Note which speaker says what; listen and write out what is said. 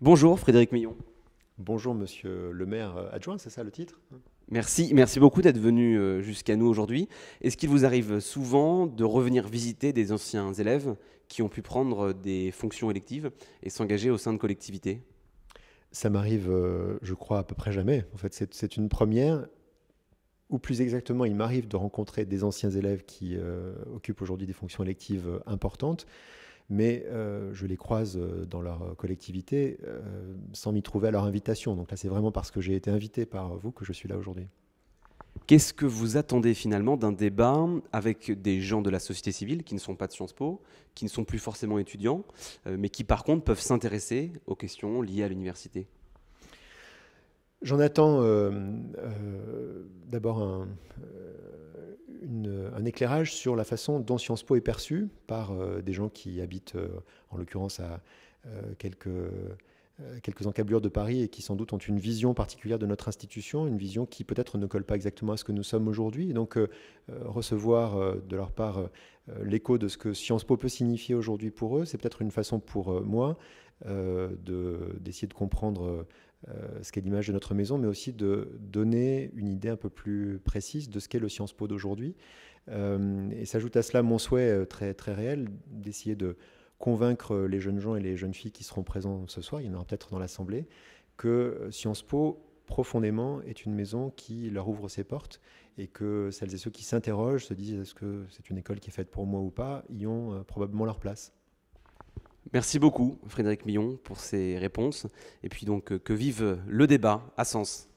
Speaker 1: Bonjour Frédéric Millon.
Speaker 2: Bonjour Monsieur le maire euh, adjoint, c'est ça le titre Merci, merci beaucoup d'être venu euh, jusqu'à nous aujourd'hui. Est-ce qu'il vous arrive souvent de revenir visiter des anciens élèves qui ont pu prendre euh, des fonctions électives et s'engager au sein de collectivités
Speaker 1: Ça m'arrive, je crois, à peu près jamais. En fait, c'est une première. Ou plus exactement, il m'arrive de rencontrer des anciens élèves qui occupent aujourd'hui des fonctions électives importantes mais euh, je les croise euh, dans leur collectivité euh, sans m'y trouver à leur invitation. Donc là, c'est vraiment parce que j'ai été invité par vous que je suis là aujourd'hui.
Speaker 2: Qu'est-ce que vous attendez finalement d'un débat avec des gens de la société civile qui ne sont pas de Sciences Po, qui ne sont plus forcément étudiants, mais qui par contre peuvent s'intéresser aux questions liées à l'université
Speaker 1: J'en attends d'abord un, un éclairage sur la façon dont Sciences Po est perçue par euh, des gens qui habitent, euh, en l'occurrence, à euh, quelques euh, quelques encablures de Paris et qui sans doute ont une vision particulière de notre institution, une vision qui peut-être ne colle pas exactement à ce que nous sommes aujourd'hui. donc euh, euh, recevoir de leur part l'écho de ce que Sciences Po peut signifier aujourd'hui pour eux, c'est peut-être une façon pour moi d'essayer de, comprendre ce qu'est l'image de notre maison, mais aussi de donner une idée un peu plus précise de ce qu'est le Sciences Po d'aujourd'hui. et s'ajoute à cela mon souhait très, très réel d'essayer de convaincre les jeunes gens et les jeunes filles qui seront présents ce soir, il y en aura peut-être dans l'Assemblée, que Sciences Po, profondément, est une maison qui leur ouvre ses portes et que celles et ceux qui s'interrogent, se disent est-ce que c'est une école qui est faite pour moi ou pas, y ont euh, probablement leur place.
Speaker 2: Merci beaucoup Frédéric Millon pour ces réponses. Et puis donc euh, que vive le débat à Sens.